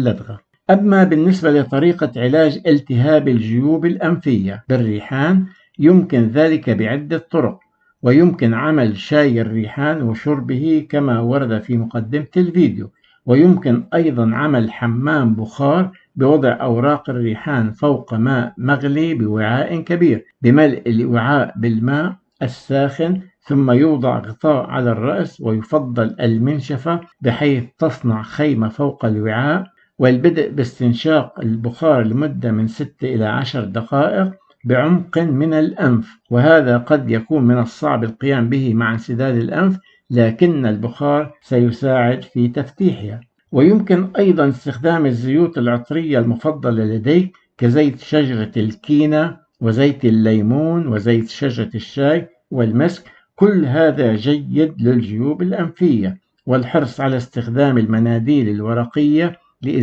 اللدغة أما بالنسبة لطريقة علاج التهاب الجيوب الأنفية بالريحان يمكن ذلك بعدة طرق ويمكن عمل شاي الريحان وشربه كما ورد في مقدمة الفيديو ويمكن أيضا عمل حمام بخار بوضع أوراق الريحان فوق ماء مغلي بوعاء كبير بملء الوعاء بالماء الساخن ثم يوضع غطاء على الرأس ويفضل المنشفة بحيث تصنع خيمة فوق الوعاء والبدء باستنشاق البخار لمدة من 6 إلى 10 دقائق بعمق من الأنف وهذا قد يكون من الصعب القيام به مع انسداد الأنف لكن البخار سيساعد في تفتيحها ويمكن أيضا استخدام الزيوت العطرية المفضلة لديك كزيت شجرة الكينة وزيت الليمون وزيت شجرة الشاي والمسك كل هذا جيد للجيوب الأنفية والحرص على استخدام المناديل الورقية